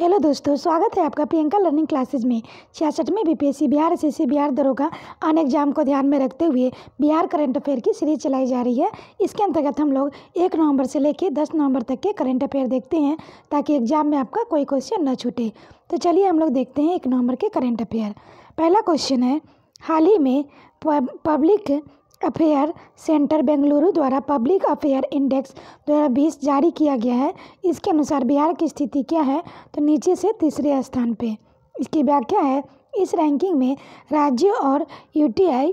hello दोस्तों स्वागत है आपका प्रियंका लर्निंग क्लासेज में छियासठवीं C Bihar S S Bihar दरोगा आन एग्जाम को ध्यान में रखते हुए बिहार करंट अफेयर की सीरीज चलाई जा रही है इसके अंतर्गत हम लोग एक नवंबर से लेकर दस नवंबर तक के करंट अफेयर देखते हैं ताकि एग्जाम में आपका कोई क्वेश्चन न छूटे तो चलिए हम लोग देखते हैं एक नवंबर के करंट अफेयर पहला क्वेश्चन है हाल ही में पब्लिक अफेयर सेंटर बेंगलुरु द्वारा पब्लिक अफेयर इंडेक्स 2020 जारी किया गया है इसके अनुसार बिहार की स्थिति क्या है तो नीचे से तीसरे स्थान पे इसकी व्याख्या है इस रैंकिंग में राज्य और यूटीआई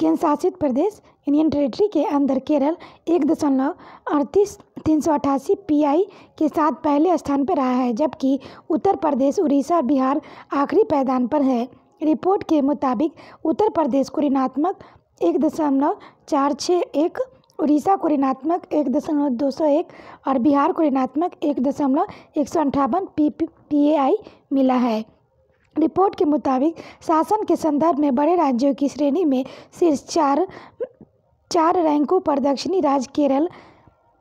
केंद्र शासित प्रदेश यूनियन टेरेटरी के अंदर केरल एक दशमलव अड़तीस तीन सौ अट्ठासी पी आई के साथ पहले स्थान पर रहा है जबकि उत्तर प्रदेश उड़ीसा बिहार आखिरी पैदान पर है रिपोर्ट के मुताबिक उत्तर प्रदेश को ऋणात्मक एक दशमलव चार छः एक उड़ीसा को ऋणात्मक एक दशमलव दो सौ एक और बिहार को ऋणात्मक एक दशमलव एक सौ अंठावन पी पी ए आई मिला है रिपोर्ट के मुताबिक शासन के संदर्भ में बड़े राज्यों की श्रेणी में शीर्ष चार चार रैंकों पर दक्षिणी राज्य केरल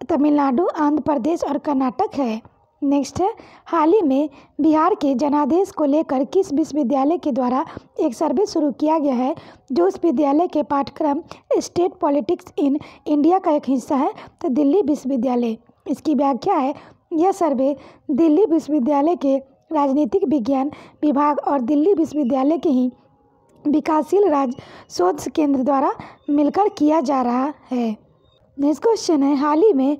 तमिलनाडु आंध्र प्रदेश और कर्नाटक है नेक्स्ट है हाल ही में बिहार के जनादेश को लेकर किस विश्वविद्यालय के द्वारा एक सर्वे शुरू किया गया है जो उस विद्यालय के पाठ्यक्रम स्टेट पॉलिटिक्स इन इंडिया का एक हिस्सा है तो दिल्ली विश्वविद्यालय इसकी व्याख्या है यह सर्वे दिल्ली विश्वविद्यालय के राजनीतिक विज्ञान विभाग और दिल्ली विश्वविद्यालय के ही विकासशील राज्य शोध केंद्र द्वारा मिलकर किया जा रहा है नेक्स्ट क्वेश्चन है हाल ही में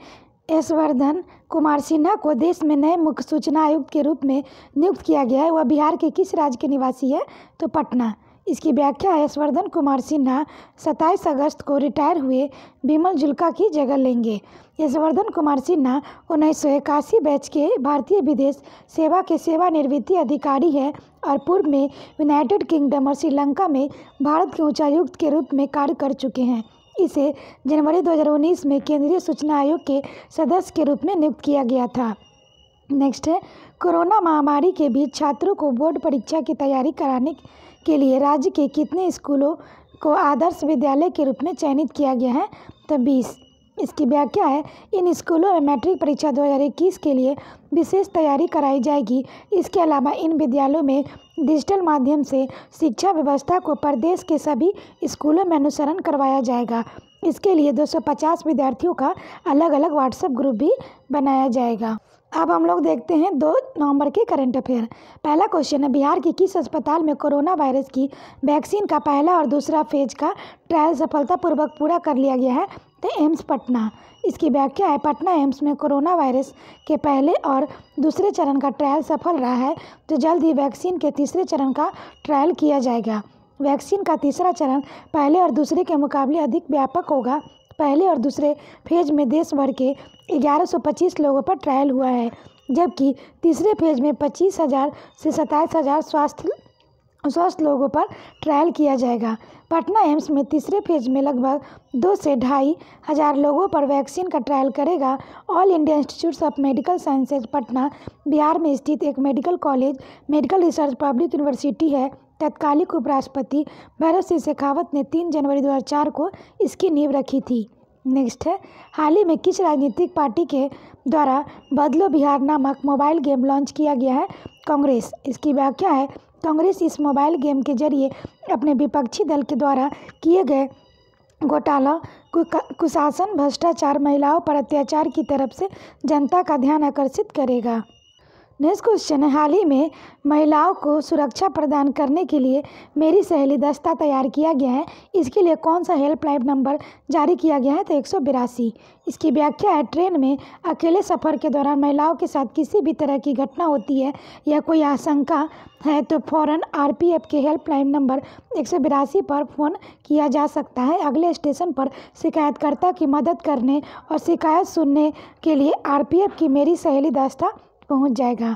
यशवर्धन कुमार सिन्हा को देश में नए मुख्य सूचना आयुक्त के रूप में नियुक्त किया गया है वह बिहार के किस राज्य के निवासी है तो पटना इसकी व्याख्या है यशवर्धन कुमार सिन्हा सत्ताईस अगस्त को रिटायर हुए बिमल जुल्का की जगह लेंगे यशवर्धन कुमार सिन्हा उन्नीस सौ बैच के भारतीय विदेश सेवा के सेवानिवृत्ति अधिकारी है और पूर्व में यूनाइटेड किंगडम और श्रीलंका में भारत के उच्चायुक्त के रूप में कार्य कर चुके हैं इसे जनवरी 2019 में केंद्रीय सूचना आयोग के सदस्य के रूप में नियुक्त किया गया था नेक्स्ट है कोरोना महामारी के बीच छात्रों को बोर्ड परीक्षा की तैयारी कराने के लिए राज्य के कितने स्कूलों को आदर्श विद्यालय के रूप में चयनित किया गया है तो बीस इसकी व्याख्या है इन स्कूलों में मैट्रिक परीक्षा 2021 के लिए विशेष तैयारी कराई जाएगी इसके अलावा इन विद्यालयों में डिजिटल माध्यम से शिक्षा व्यवस्था को प्रदेश के सभी स्कूलों में अनुसरण करवाया जाएगा इसके लिए 250 विद्यार्थियों का अलग अलग व्हाट्सएप ग्रुप भी बनाया जाएगा अब हम लोग देखते हैं दो नवंबर के करंट अफेयर पहला क्वेश्चन है बिहार के किस अस्पताल में कोरोना वायरस की वैक्सीन का पहला और दूसरा फेज का ट्रायल सफलतापूर्वक पूरा कर लिया गया है तो एम्स पटना इसकी व्याख्या है पटना एम्स में कोरोना वायरस के पहले और दूसरे चरण का ट्रायल सफल रहा है तो जल्द ही वैक्सीन के तीसरे चरण का ट्रायल किया जाएगा वैक्सीन का तीसरा चरण पहले और दूसरे के मुकाबले अधिक व्यापक होगा पहले और दूसरे फेज में देश भर के 1125 लोगों पर ट्रायल हुआ है जबकि तीसरे फेज में पच्चीस हज़ार से सताईस हज़ार स्वास्थ्य स्वस्थ लोगों पर ट्रायल किया जाएगा पटना एम्स में तीसरे फेज में लगभग दो से ढाई हज़ार लोगों पर वैक्सीन का ट्रायल करेगा all India institute of medical sciences Patna Bihar में स्थित एक medical college medical research public university है तत्कालिक उपराष्ट्रपति भरत सिंह शेखावत ने तीन जनवरी 2004 को इसकी नींव रखी थी नेक्स्ट है हाल ही में किस राजनीतिक पार्टी के द्वारा बदलो बिहार नामक मोबाइल गेम लॉन्च किया गया है कांग्रेस इसकी व्याख्या है कांग्रेस इस मोबाइल गेम के जरिए अपने विपक्षी दल के द्वारा किए गए घोटाला कुशासन भ्रष्टाचार महिलाओं पर अत्याचार की तरफ से जनता का ध्यान आकर्षित करेगा नेक्स्ट क्वेश्चन है हाल ही में महिलाओं को सुरक्षा प्रदान करने के लिए मेरी सहेली दस्ता तैयार किया गया है इसके लिए कौन सा हेल्पलाइन नंबर जारी किया गया है तो एक इसकी व्याख्या है ट्रेन में अकेले सफ़र के दौरान महिलाओं के साथ किसी भी तरह की घटना होती है या कोई आशंका है तो फौरन आरपीएफ के हेल्पलाइन नंबर एक पर फ़ोन किया जा सकता है अगले स्टेशन पर शिकायतकर्ता की मदद करने और शिकायत सुनने के लिए आर की मेरी सहेली दस्ता पहुंच जाएगा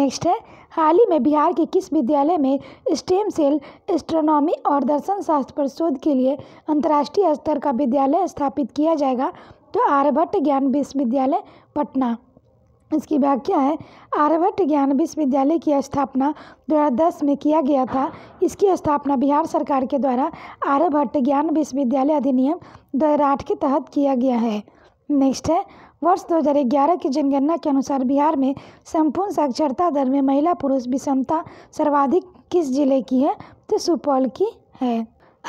नेक्स्ट है हाल ही में बिहार के किस विद्यालय में स्टेम सेल एस्ट्रोनॉमी और दर्शन शास्त्र पर शोध के लिए अंतर्राष्ट्रीय स्तर का विद्यालय स्थापित किया जाएगा तो आर्यभट्ट ज्ञान विश्वविद्यालय पटना इसकी व्याख्या है आर्यभट्ट ज्ञान विश्वविद्यालय की स्थापना 2010 में किया गया था इसकी स्थापना बिहार सरकार के द्वारा आर्यभट्ट ज्ञान विश्वविद्यालय अधिनियम दो के तहत किया गया है नेक्स्ट है वर्ष 2011 की जनगणना के अनुसार बिहार में संपूर्ण साक्षरता दर में महिला पुरुष विषमता सर्वाधिक किस जिले की है तो सुपौल की है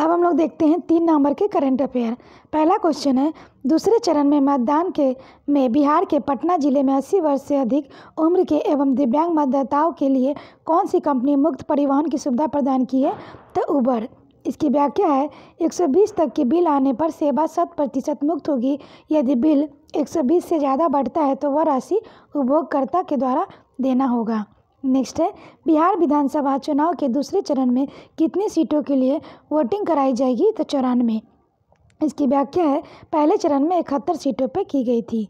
अब हम लोग देखते हैं तीन नंबर के करंट अफेयर पहला क्वेश्चन है दूसरे चरण में मतदान के में बिहार के पटना जिले में 80 वर्ष से अधिक उम्र के एवं दिव्यांग मतदाताओं के लिए कौन सी कंपनी मुक्त परिवहन की सुविधा प्रदान की है तो उबर इसकी व्याख्या है 120 तक के बिल आने पर सेवा शत प्रतिशत मुक्त होगी यदि बिल एक सौ बीस से ज़्यादा बढ़ता है तो वह राशि उपभोगकर्ता के द्वारा देना होगा नेक्स्ट है बिहार विधानसभा चुनाव के दूसरे चरण में कितनी सीटों के लिए वोटिंग कराई जाएगी तो चौरानवे इसकी व्याख्या है पहले चरण में इकहत्तर सीटों पर की गई थी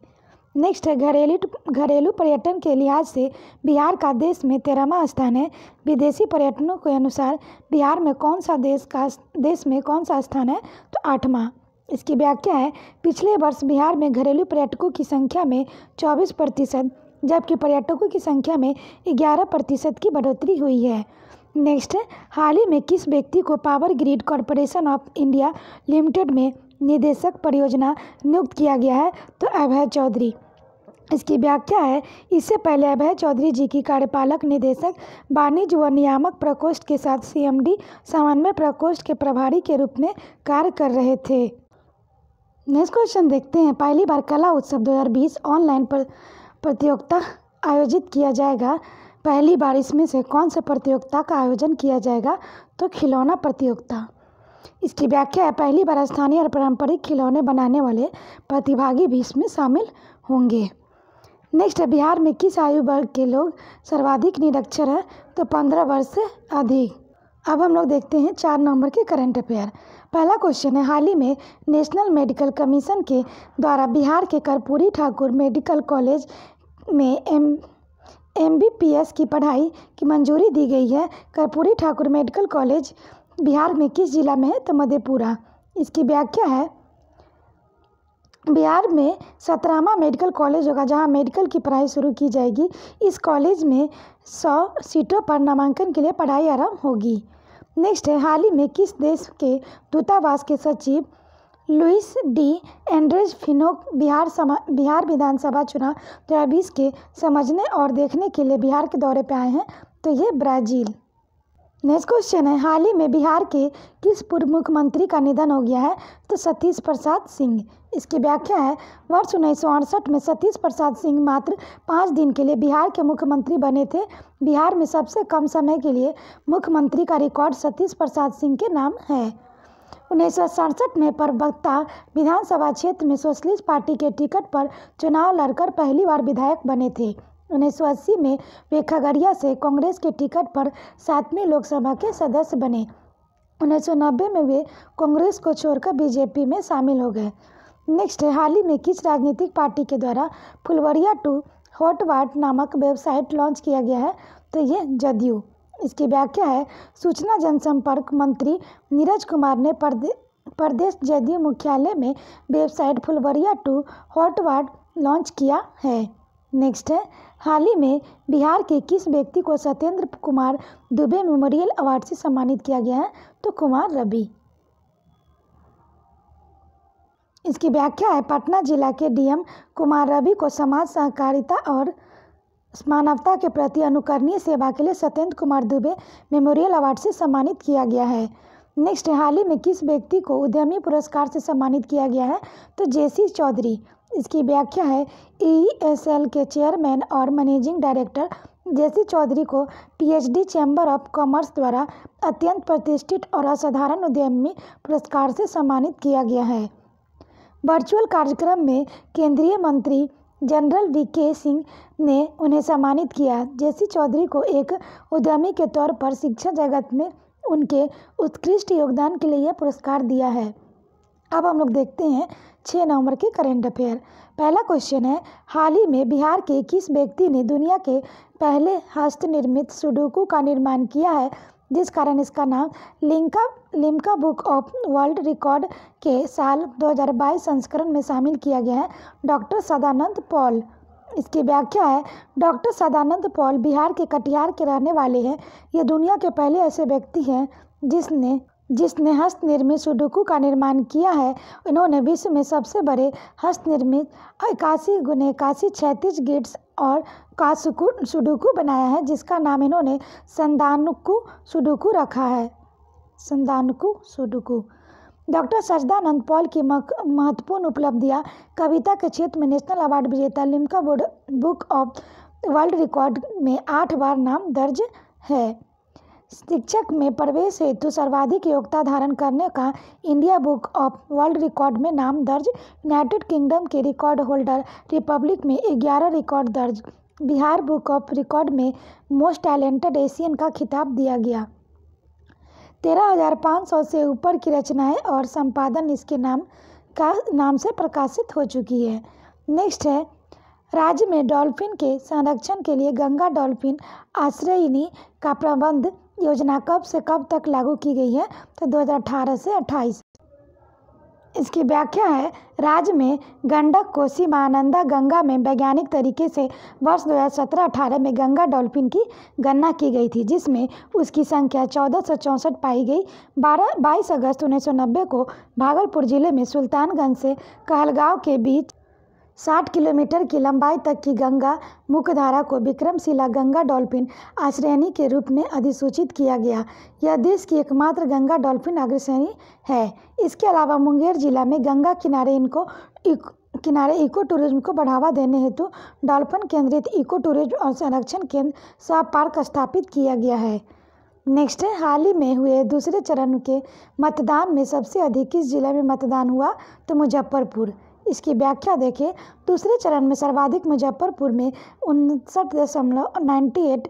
नेक्स्ट है घरेलू घरेलू पर्यटन के लिहाज से बिहार का देश में तेरहवा स्थान है विदेशी पर्यटनों के अनुसार बिहार में कौन सा देश का देश में कौन सा स्थान है तो आठवां इसकी व्याख्या है पिछले वर्ष बिहार में घरेलू पर्यटकों की संख्या में चौबीस प्रतिशत जबकि पर्यटकों की संख्या में ग्यारह प्रतिशत की बढ़ोतरी हुई है नेक्स्ट हाल ही में किस व्यक्ति को power grid corporation of India limited में निदेशक परियोजना नियुक्त किया गया है तो अभय चौधरी इसकी व्याख्या है इससे पहले अभय चौधरी जी की कार्यपालक निदेशक वाणिज्य व नियामक प्रकोष्ठ के साथ सीएमडी समन्वय प्रकोष्ठ के प्रभारी के रूप में कार्य कर रहे थे नेक्स्ट क्वेश्चन देखते हैं पहली बार कला उत्सव 2020 ऑनलाइन पर प्रतियोगिता आयोजित किया जाएगा पहली बार इसमें से कौन सा प्रतियोगिता का आयोजन किया जाएगा तो खिलौना प्रतियोगिता इसकी व्याख्या है पहली बार स्थानीय और पारंपरिक खिलौने बनाने वाले प्रतिभागी भी इसमें शामिल होंगे नेक्स्ट है बिहार में किस आयु वर्ग के लोग सर्वाधिक निरक्षर हैं तो पंद्रह वर्ष से अधिक अब हम लोग देखते हैं चार नंबर के करंट अफेयर पहला क्वेश्चन है हाल ही में नेशनल मेडिकल कमीशन के द्वारा बिहार के कर्पूरी ठाकुर मेडिकल कॉलेज में एम एम की पढ़ाई की मंजूरी दी गई है कर्पूरी ठाकुर मेडिकल कॉलेज बिहार में किस जिला में है तो मधेपुरा इसकी व्याख्या है बिहार में सतरामा मेडिकल कॉलेज होगा जहां मेडिकल की पढ़ाई शुरू की जाएगी इस कॉलेज में सौ सीटों पर नामांकन के लिए पढ़ाई आरंभ होगी नेक्स्ट है हाल ही में किस देश के दूतावास के सचिव लुइस डी एंड्रेज फिनोक बिहार समा बिहार विधानसभा चुनाव दो के समझने और देखने के लिए बिहार के दौरे पर आए हैं तो ये ब्राज़ील नेक्स्ट क्वेश्चन है हाल ही में बिहार के किस पूर्व मुख्यमंत्री का निधन हो गया है तो सतीश प्रसाद सिंह इसकी व्याख्या है वर्ष उन्नीस में सतीश प्रसाद सिंह मात्र पाँच दिन के लिए बिहार के मुख्यमंत्री बने थे बिहार में सबसे कम समय के लिए मुख्यमंत्री का रिकॉर्ड सतीश प्रसाद सिंह के नाम है उन्नीस में प्रवक्ता विधानसभा क्षेत्र में सोशलिस्ट पार्टी के टिकट पर चुनाव लड़कर पहली बार विधायक बने थे उन्नीस सौ अस्सी में वे खगड़िया से कांग्रेस के टिकट पर सातवीं लोकसभा के सदस्य बने उन्नीस सौ नब्बे में वे कांग्रेस को छोड़कर बीजेपी में शामिल हो गए नेक्स्ट हाल ही में किस राजनीतिक पार्टी के द्वारा फुलवरिया टू हॉटवाट नामक वेबसाइट लॉन्च किया गया है तो ये जदयू इसकी व्याख्या है सूचना जनसंपर्क मंत्री नीरज कुमार ने प्रदे, प्रदेश जदयू मुख्यालय में वेबसाइट फुलवरिया टू हॉटवाट लॉन्च किया है नेक्स्ट है हाल ही में बिहार के किस व्यक्ति को सत्येंद्र कुमार दुबे मेमोरियल अवार्ड से सम्मानित किया गया है तो कुमार रवि इसकी व्याख्या है पटना जिला के डीएम कुमार रवि को समाज सहकारिता और मानवता के प्रति अनुकरणीय सेवा के लिए सत्येंद्र कुमार दुबे मेमोरियल अवार्ड से सम्मानित किया गया है नेक्स्ट हाल ही में किस व्यक्ति को उद्यमी पुरस्कार से सम्मानित किया गया है तो जेसी चौधरी इसकी व्याख्या है ईएसएल e के चेयरमैन और मैनेजिंग डायरेक्टर जेसी चौधरी को पीएचडी चैम्बर ऑफ कॉमर्स द्वारा अत्यंत प्रतिष्ठित और असाधारण उद्यमी पुरस्कार से सम्मानित किया गया है वर्चुअल कार्यक्रम में केंद्रीय मंत्री जनरल वी के सिंह ने उन्हें सम्मानित किया जेसी चौधरी को एक उद्यमी के तौर पर शिक्षा जगत में उनके उत्कृष्ट योगदान के लिए यह पुरस्कार दिया है अब हम लोग देखते हैं छः नवंबर के करेंट अफेयर पहला क्वेश्चन है हाल ही में बिहार के किस व्यक्ति ने दुनिया के पहले हस्तनिर्मित सुडोकू का निर्माण किया है जिस कारण इसका नाम लिंका Limca book of world record के साल 2022 संस्करण में शामिल किया गया है डॉक्टर सदानंद पॉल इसकी व्याख्या है डॉक्टर सदानंद पॉल बिहार के कटिहार के रहने वाले हैं ये दुनिया के पहले ऐसे व्यक्ति हैं जिसने जिसने हस्तनिर्मित सुडुकू का निर्माण किया है उन्होंने विश्व में सबसे बड़े हस्तनिर्मित इक्यासी गुने इक्यासी छैतीस गिट्स और कासुकू सुडोकू बनाया है जिसका नाम इन्होंने संदानुकू सुडुकू रखा है संदानुकू सुडुकू डॉक्टर सजदानंद पॉल की महत्वपूर्ण उपलब्धियां कविता के क्षेत्र में नेशनल अवार्ड विजेता Limca board book of world record में आठ बार नाम दर्ज है शिक्षक में प्रवेश हेतु सर्वाधिक योग्यता धारण करने का India book of world record में नाम दर्ज यूनाइटेड किंगडम के रिकॉर्ड होल्डर रिपब्लिक में ग्यारह रिकॉर्ड दर्ज बिहार बुक ऑफ रिकॉर्ड में मोस्ट टैलेंटेड एशियन का खिताब दिया गया तेरह हजार पाँच सौ से ऊपर की रचनाएं और संपादन इसके नाम का नाम से प्रकाशित हो चुकी है नेक्स्ट है राज्य में डॉल्फिन के संरक्षण के लिए गंगा डॉल्फिन आश्रयिनी का प्रबंध योजना कब से कब तक लागू की गई है तो 2018 से 28 इसकी व्याख्या है राज्य में गंडक कोसी महानंदा गंगा में वैज्ञानिक तरीके से वर्ष 2017-18 में गंगा डॉल्फिन की गणना की गई थी जिसमें उसकी संख्या चौदह पाई गई बारह बाईस अगस्त 1990 को भागलपुर जिले में सुल्तानगंज से कहलगांव के बीच साठ किलोमीटर की लंबाई तक की गंगा मुख्यधारा को विक्रमशिला गंगा डॉल्फिन आश्रेणी के रूप में अधिसूचित किया गया यह देश की एकमात्र गंगा डॉल्फिन अग्रश्रेणी है इसके अलावा मुंगेर जिला में गंगा किनारे इनको इक, किनारे इको टूरिज्म को बढ़ावा देने हेतु डॉल्फिन केंद्रित इको टूरिज्म और संरक्षण केंद्र सह पार्क स्थापित किया गया है नेक्स्ट है हाल ही में हुए दूसरे चरण के मतदान में सबसे अधिक किस जिले में मतदान हुआ तो मुजफ्फरपुर इसकी व्याख्या देखें दूसरे चरण में सर्वाधिक मुजफ्फरपुर में उनसठ दशमलव नाइन्टी एट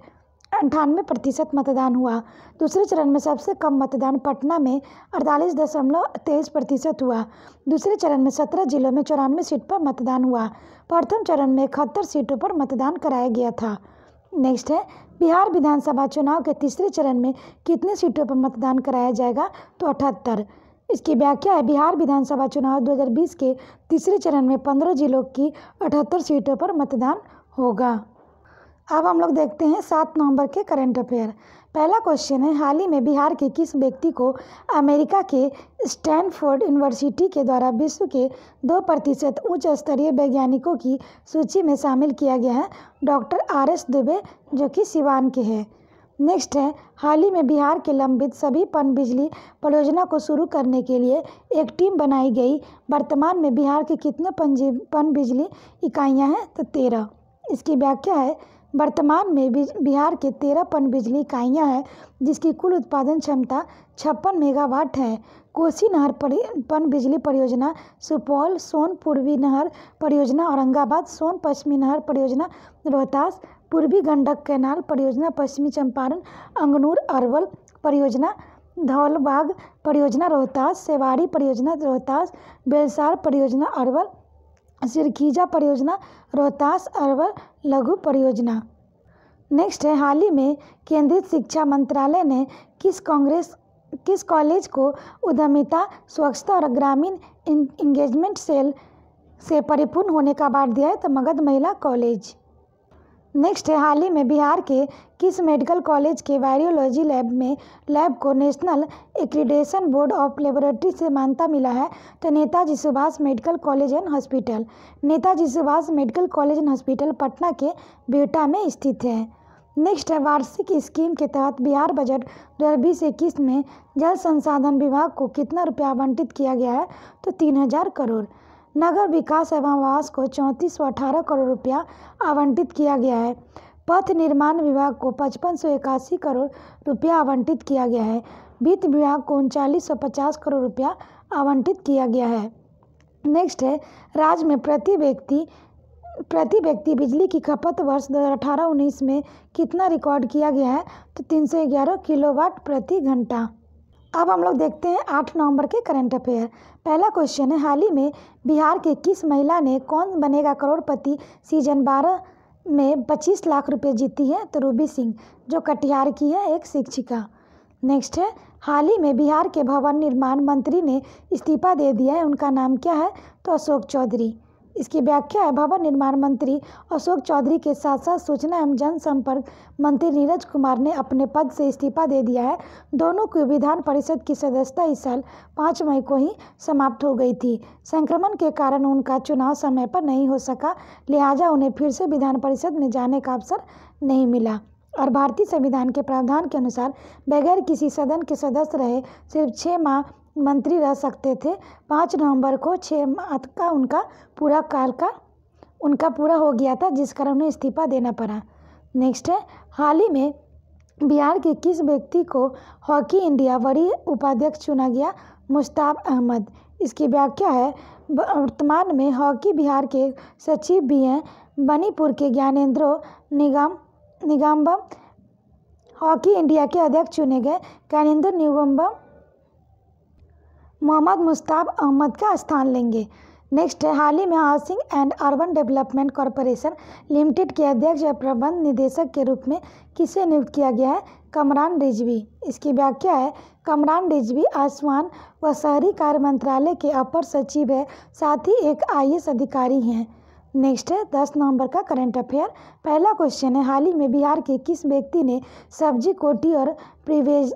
अंठानवे प्रतिशत मतदान हुआ दूसरे चरण में सबसे कम मतदान पटना में अड़तालीस दशमलव तेईस प्रतिशत हुआ दूसरे चरण में सत्रह जिलों में चौरानवे सीट पर मतदान हुआ प्रथम चरण में इकहत्तर सीटों पर मतदान कराया गया था नेक्स्ट है बिहार विधानसभा चुनाव के तीसरे चरण में कितने सीटों पर मतदान कराया जाएगा तो अठहत्तर इसकी व्याख्या है बिहार विधानसभा चुनाव 2020 के तीसरे चरण में पंद्रह जिलों की अठहत्तर सीटों पर मतदान होगा अब हम लोग देखते हैं सात नवंबर के करंट अफेयर पहला क्वेश्चन है हाल ही में बिहार के किस व्यक्ति को अमेरिका के स्टैनफोर्ड यूनिवर्सिटी के द्वारा विश्व के दो प्रतिशत उच्च स्तरीय वैज्ञानिकों की सूची में शामिल किया गया है डॉक्टर आर एस दुबे जो कि सिवान के हैं नेक्स्ट है हाल ही में बिहार के लंबित सभी पन बिजली परियोजना को शुरू करने के लिए एक टीम बनाई गई वर्तमान में बिहार के कितने पनजी पन बिजली इकाइयाँ हैं तो तेरह इसकी व्याख्या है वर्तमान में बिहार के तेरह पन बिजली इकाइयाँ हैं जिसकी कुल उत्पादन क्षमता छप्पन मेगावाट है कोसी नहर पन बिजली परियोजना सुपौल सोन पूर्वी नहर परियोजना औरंगाबाद सोन पश्चिमी नहर परियोजना रोहतास पूर्वी गंडक कैनाल परियोजना पश्चिमी चंपारण अंगनूर अरवल परियोजना धौलबाग परियोजना रोहतास सेवारी परियोजना रोहतास बेलसार परियोजना अरवल सिरखीजा परियोजना रोहतास अरवल लघु परियोजना नेक्स्ट है हाल ही में केंद्रीय शिक्षा मंत्रालय ने किस कांग्रेस किस कॉलेज को उद्यमिता स्वच्छता और ग्रामीण इंगेजमेंट सेल से परिपूर्ण होने का बार दिया है तो मगध महिला कॉलेज नेक्स्ट है हाल ही में बिहार के किस मेडिकल कॉलेज के वायरोलॉजी लैब में लैब को national accreditation board of laboratory से मान्यता मिला है तो Netaji Subhash medical college and hospital Netaji Subhash medical college and hospital Patna के बेटा में स्थित है नेक्स्ट है वार्षिक स्कीम के तहत बिहार बजट दो हज़ार बीस इक्कीस में जल संसाधन विभाग को कितना रुपया आवंटित किया गया है तो तीन हज़ार करोड़ नगर विकास एवं आवास को चौंतीस सौ अठारह करोड़ रुपया आवंटित किया गया है पथ निर्माण विभाग को पचपन सौ इक्यासी करोड़ रुपया आवंटित किया गया है वित्त विभाग को उनचालीस सौ पचास करोड़ रुपया आवंटित किया गया है नेक्स्ट है राज्य में प्रति व्यक्ति प्रति व्यक्ति बिजली की खपत वर्ष दो हज़ार अठारह उन्नीस में कितना रिकॉर्ड किया गया है तो तीन सौ ग्यारह किलोवाट प्रति घंटा अब हम लोग देखते हैं आठ नवंबर के करंट अफेयर पहला क्वेश्चन है हाल ही में बिहार के किस महिला ने कौन बनेगा करोड़पति सीजन बारह में पच्चीस लाख रुपए जीती है तो रूबी सिंह जो कटिहार की है एक शिक्षिका नेक्स्ट है हाल ही में बिहार के भवन निर्माण मंत्री ने इस्तीफा दे दिया है उनका नाम क्या है तो अशोक चौधरी इसकी व्याख्या है भवन निर्माण मंत्री अशोक चौधरी के साथ साथ सूचना एवं जनसंपर्क मंत्री नीरज कुमार ने अपने पद से इस्तीफा दे दिया है दोनों की विधान परिषद की सदस्यता इस साल पाँच मई को ही समाप्त हो गई थी संक्रमण के कारण उनका चुनाव समय पर नहीं हो सका लिहाजा उन्हें फिर से विधान परिषद में जाने का अवसर नहीं मिला और भारतीय संविधान के प्रावधान के अनुसार बगैर किसी सदन के सदस्य रहे सिर्फ छः माह मंत्री रह सकते थे पाँच नवंबर को छः माह का उनका पूरा काल का उनका पूरा हो गया था जिस कारण उन्हें इस्तीफा देना पड़ा नेक्स्ट है हाल ही में बिहार के किस व्यक्ति को हॉकी इंडिया वरीय उपाध्यक्ष चुना गया मुश्ताब अहमद इसकी व्याख्या है वर्तमान में हॉकी बिहार के सचिव भी हैं मणिपुर के ज्ञानेंद्रो निगम निगम्बम हॉकी इंडिया के अध्यक्ष चुने गए ज्ञानेंद्र निगम्बम मोहम्मद मुश्ताब अहमद का स्थान लेंगे नेक्स्ट है हाल ही में housing and urban development corporation limited के अध्यक्ष या प्रबंध निदेशक के रूप में किसे नियुक्त किया गया है कमरान रिजवी इसकी व्याख्या है कमरान रिजवी आसमान व शहरी कार्य मंत्रालय के अपर सचिव है साथ ही एक आई अधिकारी हैं नेक्स्ट है दस नवंबर का करंट अफेयर पहला क्वेश्चन है हाल ही में बिहार के किस व्यक्ति ने सब्जी कोटी और प्रिवेज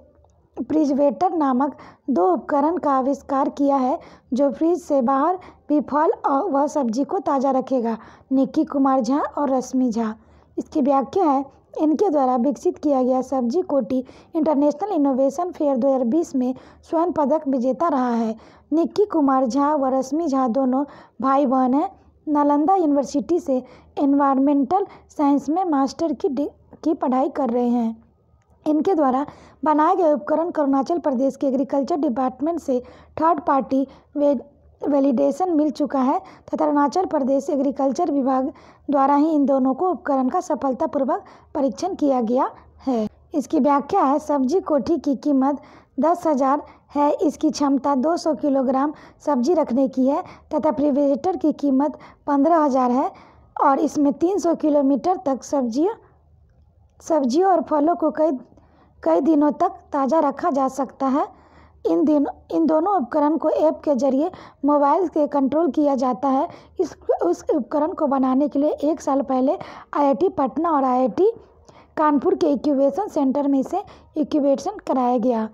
प्रिजवेटर नामक दो उपकरण का आविष्कार किया है जो फ्रिज से बाहर भी फल और व सब्जी को ताज़ा रखेगा निक्की कुमार झा और रश्मि झा इसकी व्याख्या है इनके द्वारा विकसित किया गया सब्जी कोटी इंटरनेशनल इनोवेशन फेयर 2020 में स्वर्ण पदक विजेता रहा है निक्की कुमार झा व रश्मि झा दोनों भाई बहन हैं नालंदा यूनिवर्सिटी से एनवायरमेंटल साइंस में मास्टर की की पढ़ाई कर रहे हैं इनके द्वारा बनाए गए उपकरण अरुणाचल प्रदेश के एग्रीकल्चर डिपार्टमेंट से थर्ड पार्टी वे वैलिडेशन मिल चुका है तथा अरुणाचल प्रदेश एग्रीकल्चर विभाग द्वारा ही इन दोनों को उपकरण का सफलतापूर्वक परीक्षण किया गया है इसकी व्याख्या है सब्जी कोठी की कीमत दस हज़ार है इसकी क्षमता 200 किलोग्राम सब्जी रखने की है तथा प्रिवेटर की कीमत पंद्रह हज़ार है और इसमें 300 किलोमीटर तक सब्जियों सब्जियों और फलों को कई कई दिनों तक ताज़ा रखा जा सकता है इन दिनों इन दोनों उपकरण को ऐप के जरिए मोबाइल के कंट्रोल किया जाता है इस उस उपकरण को बनाने के लिए एक साल पहले आईआईटी पटना और आईआईटी कानपुर के इक्यूबेशन सेंटर में से इक्यूबेशन कराया गया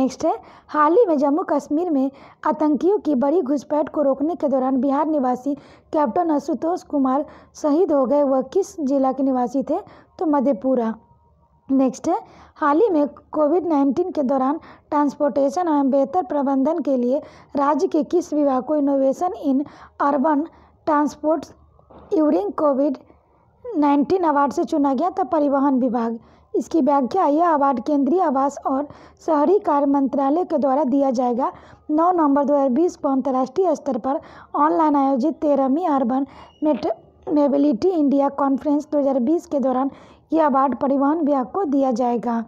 नेक्स्ट है हाल ही में जम्मू कश्मीर में आतंकियों की बड़ी घुसपैठ को रोकने के दौरान बिहार निवासी कैप्टन आशुतोष कुमार शहीद हो गए वह किस जिला के निवासी थे तो मधेपुरा नेक्स्ट है हाल ही में कोविड नाइन्टीन के दौरान ट्रांसपोर्टेशन एवं बेहतर प्रबंधन के लिए राज्य के किस विभाग को innovation in urban transport during covid nineteen award से चुना गया था परिवहन विभाग इसकी व्याख्या यह अवार्ड केंद्रीय आवास और शहरी कार्य मंत्रालय के द्वारा दिया जाएगा 9 नवंबर 2020 को अंतर्राष्ट्रीय स्तर पर ऑनलाइन आयोजित तेरहवीं अर्बन मेट मेबिलिटी इंडिया कॉन्फ्रेंस 2020 के दौरान यह अवार्ड परिवहन विभाग को दिया जाएगा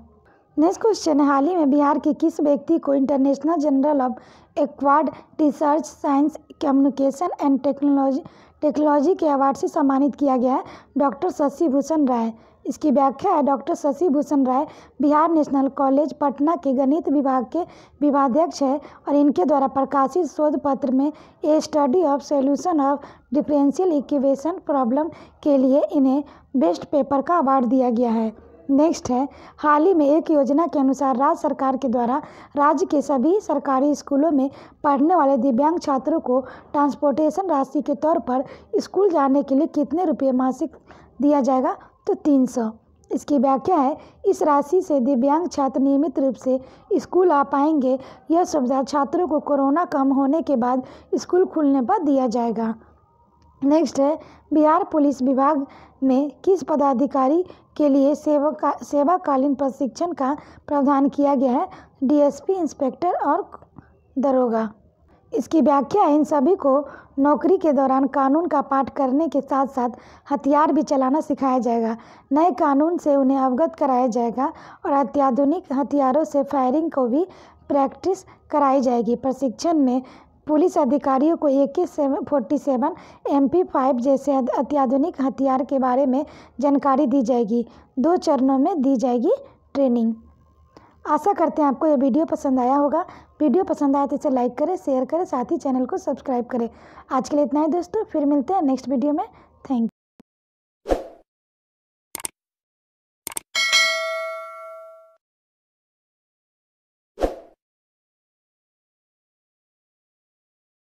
नेक्स्ट क्वेश्चन है हाल ही में बिहार के किस व्यक्ति को इंटरनेशनल जनरल ऑफ एक्वाड research science communication and technology technology के अवार्ड से सम्मानित किया गया है डॉक्टर शशि भूषण राय इसकी व्याख्या है doctor Shashi Bhushan Rai Bihar national college Patna के गणित विभाग के विभाध्यक्ष हैं और इनके द्वारा प्रकाशित शोध पत्र में a study of solution of differential equation problem के लिए इन्हें बेस्ट पेपर का अवार्ड दिया गया है नेक्स्ट है हाल ही में एक योजना के अनुसार राज्य सरकार के द्वारा राज्य के सभी सरकारी स्कूलों में पढ़ने वाले दिव्यांग छात्रों को ट्रांसपोर्टेशन राशि के तौर पर स्कूल जाने के लिए कितने रुपये मासिक दिया जाएगा तो तीन सौ इसकी व्याख्या है इस राशि से दिव्यांग छात्र नियमित रूप से स्कूल आ पाएंगे यह सुविधा छात्रों को कोरोना कम होने के बाद स्कूल खुलने पर दिया जाएगा नेक्स्ट है बिहार पुलिस विभाग में किस पदाधिकारी के लिए सेवा का सेवाकालीन प्रशिक्षण का प्रावधान किया गया है डीएसपी इंस्पेक्टर और दरोगा इसकी व्याख्या इन सभी को नौकरी के दौरान कानून का पाठ करने के साथ साथ हथियार भी चलाना सिखाया जाएगा नए कानून से उन्हें अवगत कराया जाएगा और अत्याधुनिक हथियारों से फायरिंग को भी प्रैक्टिस कराई जाएगी प्रशिक्षण में पुलिस अधिकारियों को A K seven forty seven M P five जैसे अत्याधुनिक हथियार के बारे में जानकारी दी जाएगी दो चरणों में दी जाएगी ट्रेनिंग आशा करते हैं आपको यह वीडियो पसंद आया होगा वीडियो पसंद आए तो इसे लाइक करें शेयर करें साथ ही चैनल को सब्सक्राइब करें आज के लिए इतना ही दोस्तों फिर मिलते हैं नेक्स्ट वीडियो में थैंक